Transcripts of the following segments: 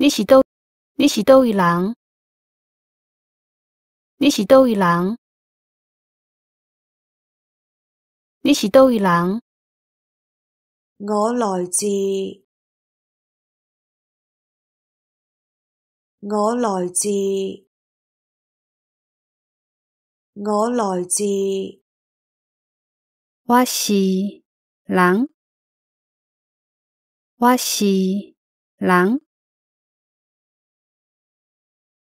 你是多？你是多语言？你是多语言？你是多语言？我来自，我来自，我来自。我是人，我是人。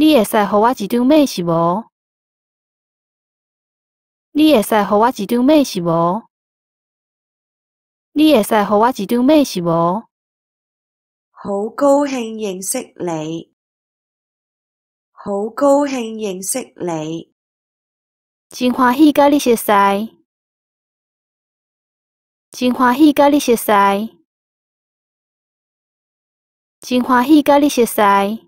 你会使给我一张咩是无？你会使给我一张咩是无？你会使给我一张咩是无？好高兴认识你！好高兴认识你！真欢喜甲你识识！真欢喜甲你识识！真欢喜甲你识识！